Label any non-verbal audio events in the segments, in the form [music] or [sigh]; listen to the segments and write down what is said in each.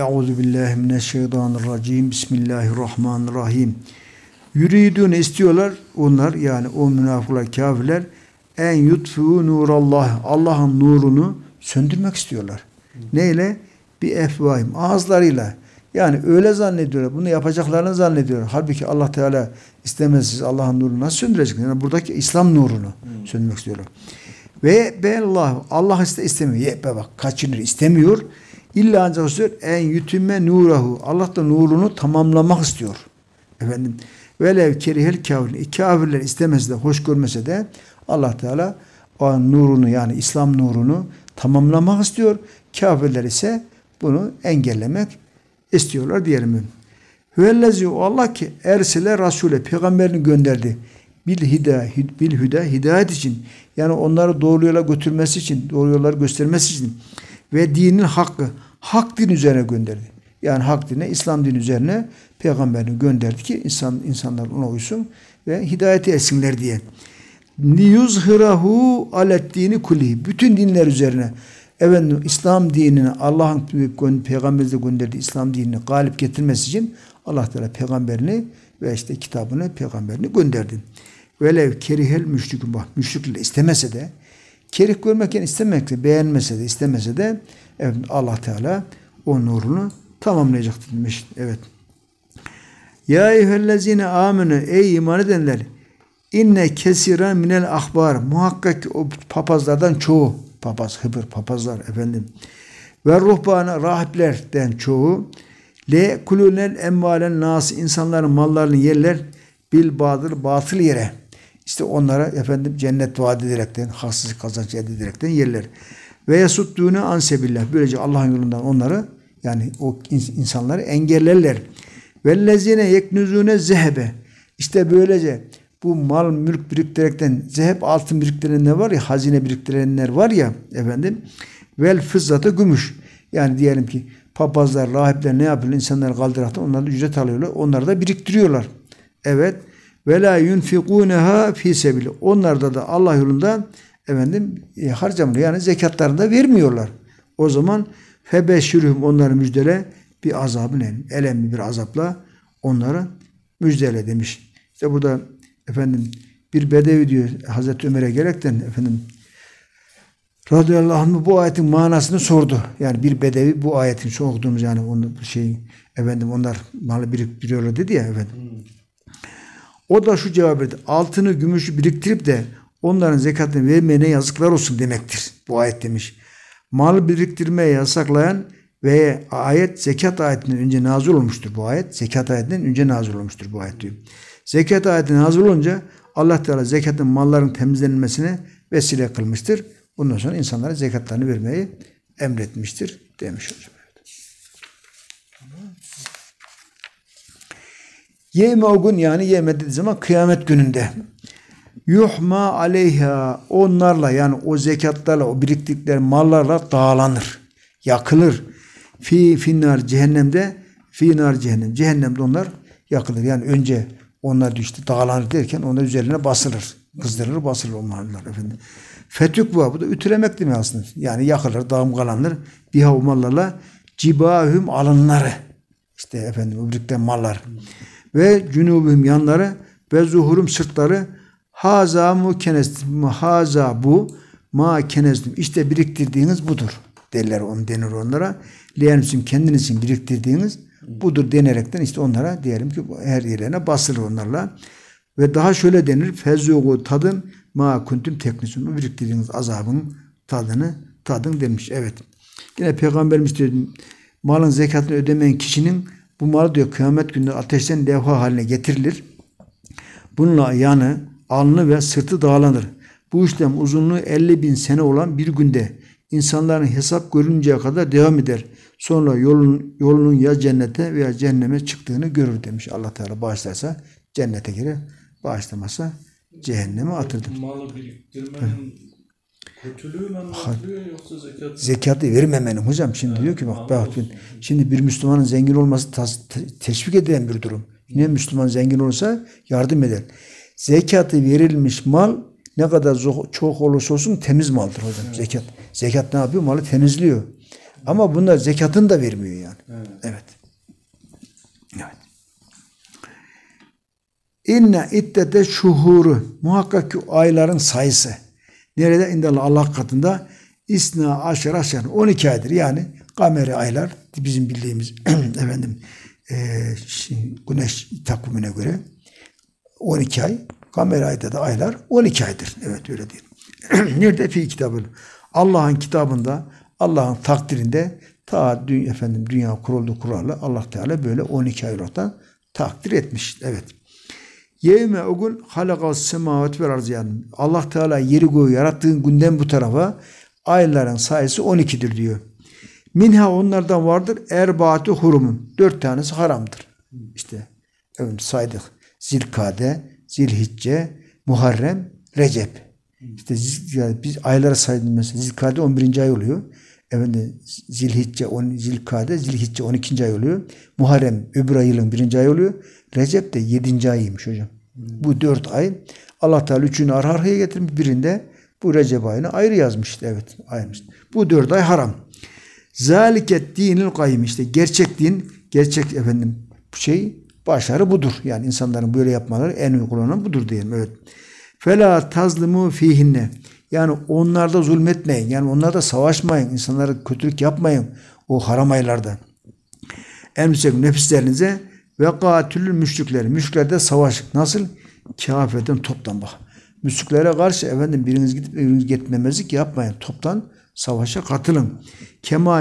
Euzu billahi mineşşeytanirracim. Bismillahirrahmanirrahim. Yuridun istiyorlar onlar yani o münafıklar kafirler en yutfu nurallah Allah'ın nurunu söndürmek istiyorlar. Neyle? Bir efvahim ağızlarıyla. Yani öyle zannediyorlar. Bunu yapacaklarını zannediyorlar. Halbuki Allah Teala istemezsiz Allah'ın nurunu nasıl söndürecek? Yani buradaki İslam nurunu hmm. söndürmek istiyorlar. Ve be Allah Allah iste istemiyor. be bak kaçınır istemiyor İlla ancak istiyor en yütümme nurahu. Allah da nurunu tamamlamak istiyor. Efendim velev kerihel kafir. E, kafirler istemese de hoş görmese de Allah Teala o nurunu yani İslam nurunu tamamlamak istiyor. Kafirler ise bunu engellemek istiyorlar diyelim. Hüvellezi o Allah ki ersile Rasule peygamberini gönderdi. Bil hida, bil hüda hidayet için yani onları doğru yola götürmesi için, doğru yolları göstermesi için ve dinin hakkı hak din üzerine gönderdi. Yani hak dine, İslam din üzerine peygamberini gönderdi ki insan insanlar ona uysun ve hidayeti etsinler diye. Niyuz Liyuzhirahu aleddini kulli. Bütün dinler üzerine efendim İslam dinini Allah'ın peygamberimize gönderdiği İslam dinini galip getirmesi için Allah Teala peygamberini ve işte kitabını peygamberini gönderdi. Velev kerihel müşrikün bak müşrikler istemese de Kerik görmekten yani istemekle beğenmese de istemese de evet Allah Teala o nurunu tamamlayacak demiş. Evet. Ya eyyühellezine aminu ey iman edenler inne kesiran minel ahbar muhakkak ki o papazlardan çoğu papaz, hıbır papazlar efendim ve ruhbanı rahiplerden çoğu le kulunel emvalen nas insanların mallarını yerler bil batıl batıl yere işte onlara efendim cennet vaat ederekten, haksız kazanç elde ederekten yerler. Ve yasuttuğunu ansebillah. Böylece Allah'ın yolundan onları yani o insanları engellerler. Vellezine yeknüzüne zehebe. İşte böylece bu mal mülk biriktirekten zehep altın biriktirenler var ya hazine biriktirenler var ya efendim vel fızzatı gümüş. Yani diyelim ki papazlar, rahipler ne yapıyor? İnsanlar kaldıraktan onlardan ücret alıyorlar. Onları da biriktiriyorlar. Evet ve la yunfikuneha fi sebil. Onlarda da Allah yolunda efendim e, harcamıyor. Yani zekatlarını da vermiyorlar. O zaman febeşşürühüm onları müjdele bir azabın elim. Elemli bir azapla onlara müjdele demiş. İşte burada efendim bir bedevi diyor Hazreti Ömer'e gerekten efendim radıyallahu anh bu ayetin manasını sordu. Yani bir bedevi bu ayetin şu okuduğumuz yani onu şey efendim onlar malı biriktiriyorlar dedi ya efendim. Hmm. O da şu cevap verdi. Altını, gümüşü biriktirip de onların zekatını vermeyene yazıklar olsun demektir. Bu ayet demiş. Mal biriktirmeye yasaklayan ve ayet zekat ayetinden önce nazil olmuştur bu ayet. Zekat ayetinden önce nazil olmuştur bu ayet diyor. Zekat ayeti nazil olunca Allah Teala zekatın malların temizlenmesine vesile kılmıştır. Bundan sonra insanlara zekatlarını vermeyi emretmiştir demiş hocam. Yevme o gün yani yevme dediği zaman kıyamet gününde. Yuhma aleyha onlarla yani o zekatlarla o biriktikleri mallarla dağlanır. Yakılır. Fi finnar cehennemde finnar cehennem. Cehennemde onlar yakılır. Yani önce onlar düştü dağlanır derken onlar üzerine basılır. Kızdırılır basılır o efendim. Fetük bu. Bu da ütülemek demek aslında. Yani yakılır, damgalanır. Biha o mallarla cibahüm alınları. İşte efendim öbürlükten mallar ve cünubüm yanları ve zuhurum sırtları haza mu kenezdim haza bu ma kenezdim işte biriktirdiğiniz budur derler on denir onlara leyenüsüm kendiniz için biriktirdiğiniz budur denerekten işte onlara diyelim ki her yerine basılır onlarla ve daha şöyle denir fezugu tadın ma kuntum teknisun biriktirdiğiniz azabın tadını tadın demiş evet yine peygamberimiz diyor malın zekatını ödemeyen kişinin Bunlar diyor kıyamet günü ateşten levha haline getirilir. Bununla yanı, alnı ve sırtı dağlanır. Bu işlem uzunluğu 50 bin sene olan bir günde insanların hesap görünceye kadar devam eder. Sonra yolun, yolunun ya cennete veya cehenneme çıktığını görür demiş Allah Teala bağışlarsa cennete girer, bağışlamasa cehenneme atılır. Malı biriktirmenin Kötülüğü memnunluğu yoksa zekat Zekatı vermemenin hocam. Şimdi evet, diyor ki bak, bak şimdi bir Müslümanın zengin olması teşvik edilen bir durum. Yine Müslüman zengin olsa yardım eder. Zekatı verilmiş mal ne kadar çok olursa olsun temiz maldır hocam evet. zekat. Zekat ne yapıyor? Malı temizliyor. Ama bunlar zekatını da vermiyor yani. Evet. Evet. evet. İnne iddete şuhuru muhakkak ki ayların sayısı. Nerede? İndallah Allah katında isna aşera sen 12 aydır. Yani kameri aylar bizim bildiğimiz [clears throat] efendim e, şimdi güneş takvimine göre 12 ay. Kameri ayda da aylar 12 aydır. Evet öyle değil. [clears throat] Nerede? Fi kitabın. Allah'ın kitabında Allah'ın takdirinde ta dün, efendim dünya kuruldu kurallı Allah Teala böyle 12 ay olarak takdir etmiş. Evet. Yevme o gün halakas semavat ve arziyan. Allah Teala yeri göğü yarattığın günden bu tarafa ayların sayısı 12'dir diyor. Minha onlardan vardır erbaatü hurumun. Dört tanesi haramdır. İşte evet, saydık. Zilkade, Zilhicce, Muharrem, Recep. İşte yani biz saydım mesela Zilkade 11. ay oluyor. Efendim Zilhicce, on, Zilkade, Zilhicce 12. ay oluyor. Muharrem öbür ayılın 1. ay oluyor. Recep de 7. ayıymış hocam. Hmm. Bu 4 ay Allah Teala üçünü arka arkaya getirmiş. Birinde bu Recep ayını ayrı yazmıştı. Evet ayırmış. Bu 4 ay haram. Zaliket dinil kayyim işte gerçek din, gerçek efendim şey başarı budur. Yani insanların böyle yapmaları en uygun olan budur diyelim. Evet. Fela tazlimu fihinne. Yani onlarda zulmetmeyin. Yani onlarda savaşmayın. İnsanlara kötülük yapmayın. O haram aylarda. Emsek nefislerinize ve katülül müşrikler. Müşriklerde savaş. Nasıl? Kafeden toptan bak. Müşriklere karşı efendim biriniz gidip biriniz gitmemezlik yapmayın. Toptan savaşa katılın. Kema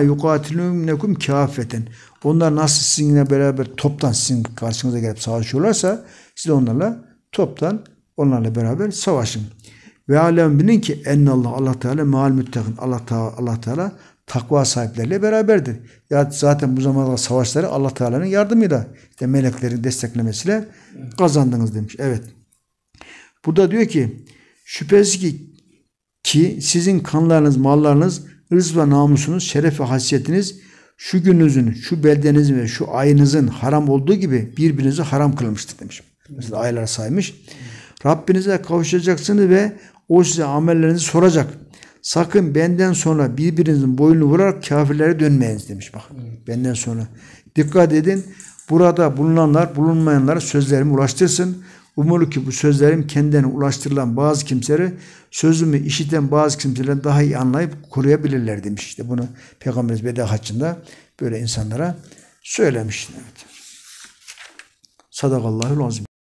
nekum kâfeten. Onlar nasıl sizinle beraber toptan sizin karşınıza gelip savaşıyorlarsa siz onlarla toptan Onlarla beraber savaşın. Ve alem bilin ki en Allah Allah Teala maal müttekin. Allah Teala, Allah Teala takva sahipleriyle beraberdir. Ya zaten bu zamanda savaşları Allah Teala'nın yardımıyla, işte meleklerin desteklemesiyle kazandınız demiş. Evet. Burada diyor ki şüphesiz ki ki sizin kanlarınız, mallarınız, rız ve namusunuz, şeref ve hasiyetiniz şu gününüzün, şu beldenizin ve şu ayınızın haram olduğu gibi birbirinizi haram kılmıştır demiş. Mesela ayları saymış. Rabbinize kavuşacaksınız ve o size amellerinizi soracak. Sakın benden sonra birbirinizin boynunu vurarak kafirlere dönmeyiniz demiş bak. Benden sonra. Dikkat edin. Burada bulunanlar bulunmayanlar sözlerimi ulaştırsın. Umulur ki bu sözlerim kendine ulaştırılan bazı kimseleri sözümü işiten bazı kimselerden daha iyi anlayıp koruyabilirler demiş. İşte bunu Peygamberimiz Veda Haccı'nda böyle insanlara söylemiş. Evet. Sadakallahul azim.